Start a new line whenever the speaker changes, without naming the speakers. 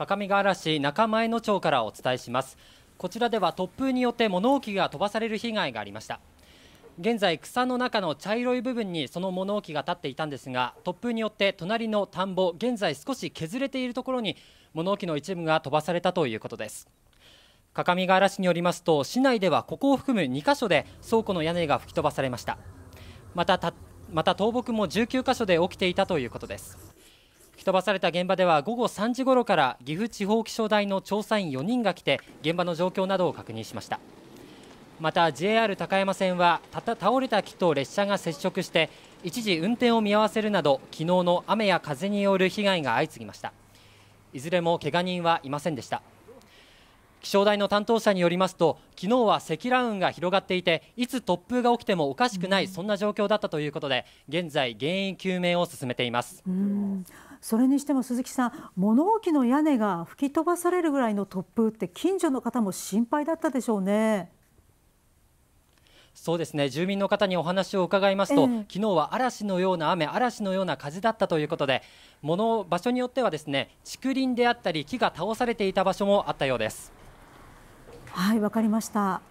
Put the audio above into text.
各務原市中前の町からお伝えしますこちらでは突風によって物置が飛ばされる被害がありました現在草の中の茶色い部分にその物置が立っていたんですが突風によって隣の田んぼ現在少し削れているところに物置の一部が飛ばされたということです各務原市によりますと市内ではここを含む2カ所で倉庫の屋根が吹き飛ばされましたまたまた倒木も19カ所で起きていたということです吹き飛ばされた現場では午後3時ごろから岐阜地方気象台の調査員4人が来て現場の状況などを確認しましたまた JR 高山線は倒れた木と列車が接触して一時運転を見合わせるなど昨日の雨や風による被害が相次ぎましたいずれもけが人はいませんでした気象台の担当者によりますと昨日は積乱雲が広がっていていつ突風が起きてもおかしくない、そんな状況だったということで現在原因究明を進めています、う
んそれにしても鈴木さん物置の屋根が吹き飛ばされるぐらいの突風って近所の方も心配だったでしょうね。
そうですね住民の方にお話を伺いますと、ええ、昨日は嵐のような雨、嵐のような風だったということで、物場所によってはですね竹林であったり木が倒されていた場所もあったようです。
はい、わかりました。